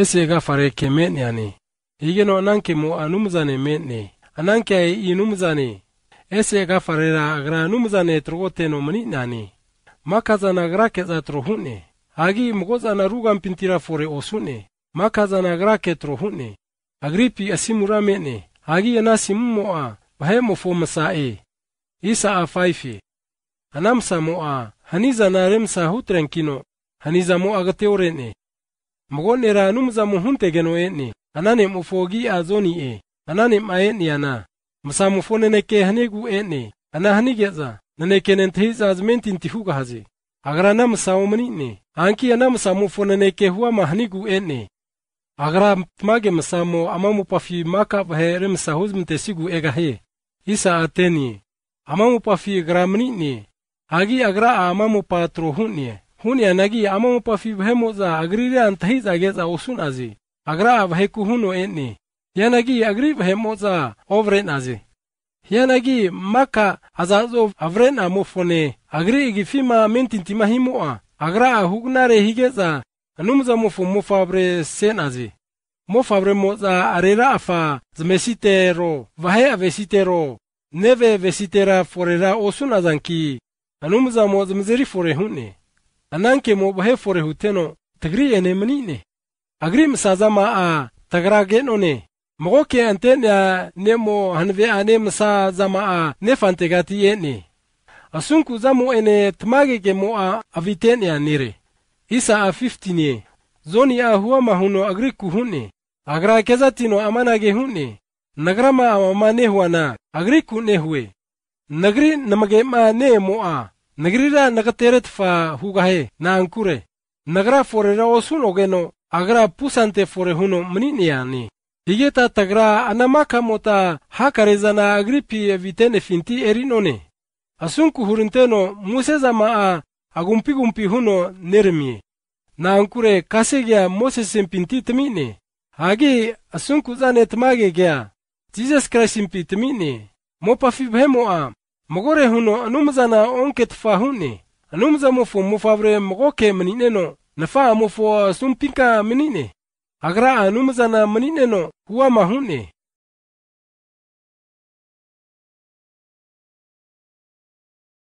ese esega fareke me'neani higeno ananke mo anumzane me'ne ananke ai inumzane fare ra agra anumzane trogoteno mani'neani makazan agra ke'za trohu'ne hagi mogozan arugan pintira fore osu'ne maka'zana gra ke trohu'ne agripi asimura me'ne hagi anasi bahe mo fo masa'e isa a faifi anamsa mo'a haniza remsa hutrenkino haniza mo'a gateore'ne mugondera numuza muhuntegeno e'ni anane mufogi azoni e anane maeni ana musamufoneneke hanigu e'ni ana hanigeza nanekenenthiz agra ana agrana musaumani'ne anki ana musamufoneneke huwa mahanigu e'ne agra mtmage msamo ama mupafi maka bhere msahuz mtesigu egahe isa ateni ama mupafi gramni ni agi agra ama mupatrohu ni hunyanagi amamo pafivhemo za agrire antahi zageza usun azi agra avheku huno eni yanagi agri vhemo za ovren azi yanagi maka azazo avren amofone agri igifima mentintima himoa agra ahugnare higeza anumza mofo mofabre sen azi mofabre moza arera afa zmesitero vahe avesitero neve vesitera forera osun azanki anumza mozmzeri fore hune ananke moɓohe fore huteno tagri ene manine msaza ma a ne mogo ke antene ne nemo hanve a nem sa zama a nefantagati yene asunku zamu ene ke mo a aviten ya nire isa a 15 ye zoni a huwama huno agriku hune agra kezatino amanage hune nagrama ne huana agriku ne huwe nagri namage ma ne mo a nagrira nagateret fa hugahe na ankure nagra forera osun ogeno agra pusante fore huno mniniani higeta tagra anamaka mota hakarezana agripi vitene finti erinone asunku hurinteno museza maa agumpigumpi huno nermie na ankure kasegia mosesimpinti timine hagi asunku zane tmagegea jesus kristimpi timine am mogore huno anumuzana onke tufahune anumuza mufu mufavure mogoke manineno nafa mufu sumpinka manine agra anumuzana manineno huwa mahune